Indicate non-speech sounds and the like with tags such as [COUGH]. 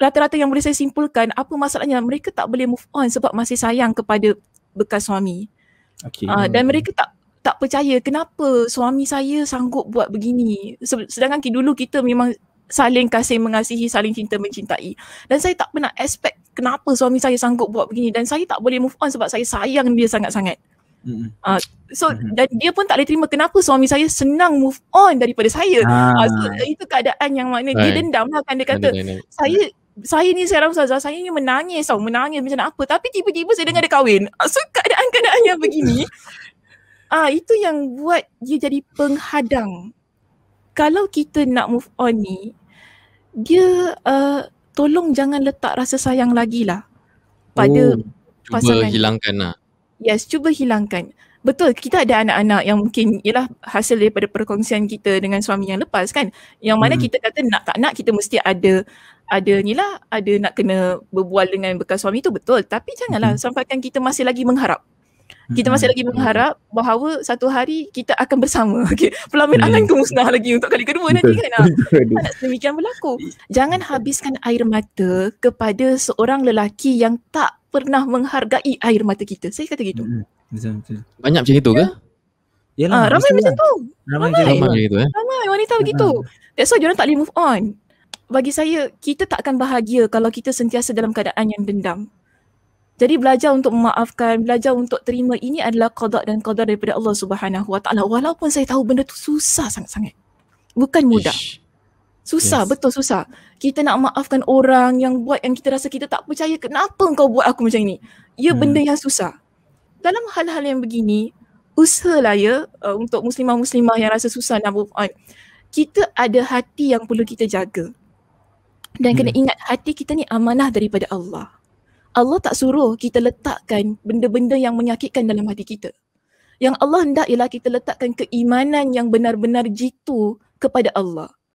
rata-rata yang boleh saya simpulkan apa masalahnya mereka tak boleh move on sebab masih sayang kepada bekas suami. Okay. Uh, ah, dan mereka tak tak percaya kenapa suami saya sanggup buat begini. Sedangkan dulu kita memang saling kasih mengasihi, saling cinta mencintai. Dan saya tak pernah expect kenapa suami saya sanggup buat begini dan saya tak boleh move on sebab saya sayang dia sangat-sangat. Uh, so mm-hmm. dan dia pun tak boleh terima kenapa suami saya senang move on daripada saya. Ah. Uh, so, itu keadaan yang mana right. dia dendam lah kan dia kata. Right. Saya saya ni sekarang Ustazah, saya ni menangis tau, menangis macam nak apa. Tapi tiba-tiba saya dengar dia kahwin. Ah, so keadaan-keadaan yang begini, [LAUGHS] ah itu yang buat dia jadi penghadang. Kalau kita nak move on ni, dia uh, tolong jangan letak rasa sayang lagi lah pada oh, pasangan. Cuba hilangkan lah. Yes, cuba hilangkan. Betul, kita ada anak-anak yang mungkin ialah hasil daripada perkongsian kita dengan suami yang lepas kan. Yang mana hmm. kita kata nak tak nak, kita mesti ada ada ni lah, ada nak kena berbual dengan bekas suami tu betul. Tapi janganlah mm-hmm. sampaikan kita masih lagi mengharap. Kita masih mhm. lagi mengharap bahawa satu hari kita akan bersama. [LAUGHS] Okay. Pelamin yeah. akan musnah lagi untuk kali kedua nanti kan. Ah. [LAUGHS] Tak nak berlaku. Jangan habiskan air mata kepada seorang lelaki yang tak pernah menghargai air mata kita. Saya kata gitu. Banyak macam itu ke? Yalah, ah, ramai macam lah. tu. Ramai, ramai, ramai, eh? ramai, ramai, ramai, ramai, ramai, ramai, ramai, ramai, ramai, ramai, ramai, ramai, ramai, ramai, bagi saya kita tak akan bahagia kalau kita sentiasa dalam keadaan yang dendam. Jadi belajar untuk memaafkan, belajar untuk terima ini adalah qada dan qadar daripada Allah Subhanahu Wa Taala walaupun saya tahu benda tu susah sangat-sangat. Bukan mudah. Susah, yes. betul susah. Kita nak maafkan orang yang buat yang kita rasa kita tak percaya kenapa engkau buat aku macam ni. Ya hmm. benda yang susah. Dalam hal-hal yang begini, usahlah ya uh, untuk muslimah-muslimah yang rasa susah nak move on. Kita ada hati yang perlu kita jaga dan kena hmm. ingat hati kita ni amanah daripada Allah. Allah tak suruh kita letakkan benda-benda yang menyakitkan dalam hati kita. Yang Allah hendak ialah kita letakkan keimanan yang benar-benar jitu kepada Allah.